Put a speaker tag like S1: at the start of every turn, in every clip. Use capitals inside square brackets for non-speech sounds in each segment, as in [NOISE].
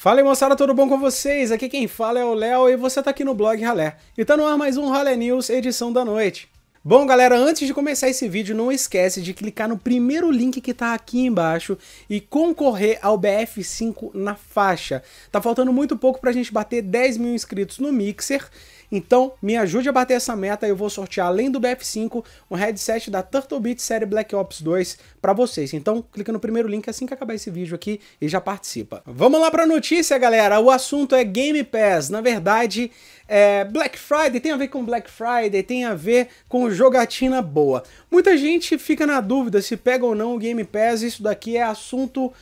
S1: Fala aí, moçada, tudo bom com vocês? Aqui quem fala é o Léo e você tá aqui no blog Ralé. E tá no ar mais um Ralé News, edição da noite. Bom, galera, antes de começar esse vídeo, não esquece de clicar no primeiro link que tá aqui embaixo e concorrer ao BF5 na faixa. Tá faltando muito pouco pra gente bater 10 mil inscritos no Mixer então, me ajude a bater essa meta. e Eu vou sortear, além do BF5, um headset da TurtleBeat série Black Ops 2 para vocês. Então, clica no primeiro link assim que acabar esse vídeo aqui e já participa. Vamos lá para a notícia, galera. O assunto é Game Pass. Na verdade, é Black Friday tem a ver com Black Friday, tem a ver com jogatina boa. Muita gente fica na dúvida se pega ou não o Game Pass. Isso daqui é assunto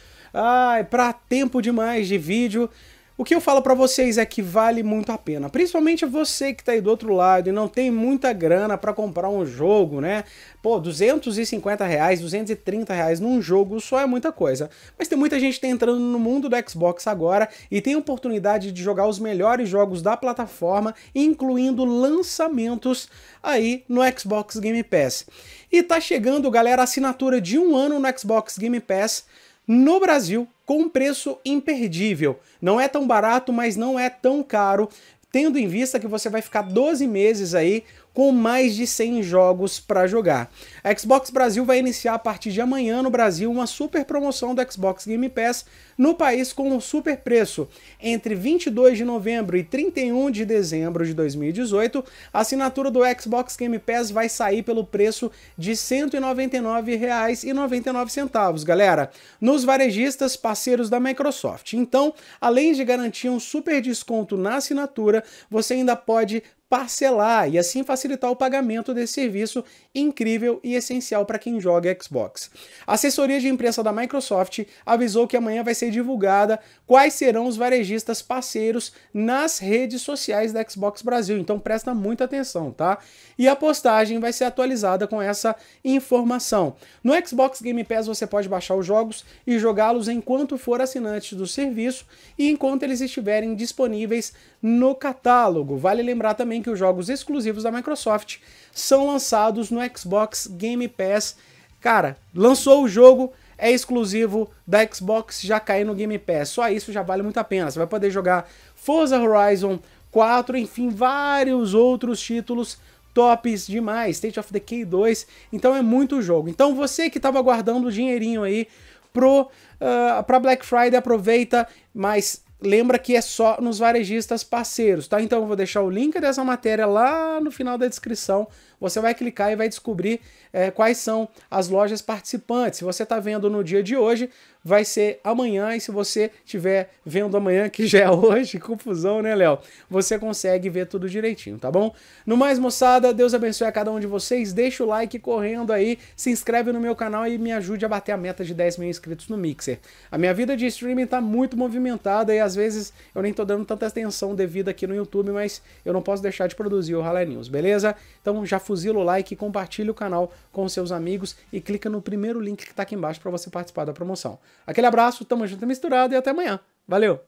S1: para tempo demais de vídeo. O que eu falo para vocês é que vale muito a pena, principalmente você que tá aí do outro lado e não tem muita grana para comprar um jogo, né? Pô, 250 reais, 230 reais num jogo só é muita coisa. Mas tem muita gente que tá entrando no mundo do Xbox agora e tem oportunidade de jogar os melhores jogos da plataforma, incluindo lançamentos aí no Xbox Game Pass. E tá chegando, galera, a assinatura de um ano no Xbox Game Pass no Brasil com um preço imperdível. Não é tão barato, mas não é tão caro, tendo em vista que você vai ficar 12 meses aí com mais de 100 jogos para jogar. A Xbox Brasil vai iniciar a partir de amanhã no Brasil uma super promoção do Xbox Game Pass no país com um super preço. Entre 22 de novembro e 31 de dezembro de 2018, a assinatura do Xbox Game Pass vai sair pelo preço de R$ 199,99, galera, nos varejistas parceiros da Microsoft. Então, além de garantir um super desconto na assinatura, você ainda pode parcelar e assim facilitar o pagamento desse serviço incrível e essencial para quem joga Xbox. A assessoria de imprensa da Microsoft avisou que amanhã vai ser divulgada quais serão os varejistas parceiros nas redes sociais da Xbox Brasil, então presta muita atenção, tá? E a postagem vai ser atualizada com essa informação. No Xbox Game Pass você pode baixar os jogos e jogá-los enquanto for assinante do serviço e enquanto eles estiverem disponíveis no catálogo. Vale lembrar também também que os jogos exclusivos da Microsoft são lançados no Xbox Game Pass. Cara, lançou o jogo, é exclusivo da Xbox, já caiu no Game Pass. Só isso já vale muito a pena. Você vai poder jogar Forza Horizon 4, enfim, vários outros títulos tops demais. State of Decay 2, então é muito jogo. Então você que estava guardando o dinheirinho aí pro uh, ah, para Black Friday, aproveita, mas Lembra que é só nos varejistas parceiros, tá? Então eu vou deixar o link dessa matéria lá no final da descrição você vai clicar e vai descobrir é, quais são as lojas participantes. Se você está vendo no dia de hoje, vai ser amanhã, e se você estiver vendo amanhã, que já é hoje, [LAUGHS] confusão, né, Léo? Você consegue ver tudo direitinho, tá bom? No mais, moçada, Deus abençoe a cada um de vocês, deixa o like correndo aí, se inscreve no meu canal e me ajude a bater a meta de 10 mil inscritos no Mixer. A minha vida de streaming está muito movimentada e às vezes eu nem estou dando tanta atenção devida aqui no YouTube, mas eu não posso deixar de produzir o Ralé News, beleza? Então já fuzila o like, compartilha o canal com seus amigos e clica no primeiro link que está aqui embaixo para você participar da promoção. Aquele abraço, tamo junto e misturado e até amanhã. Valeu!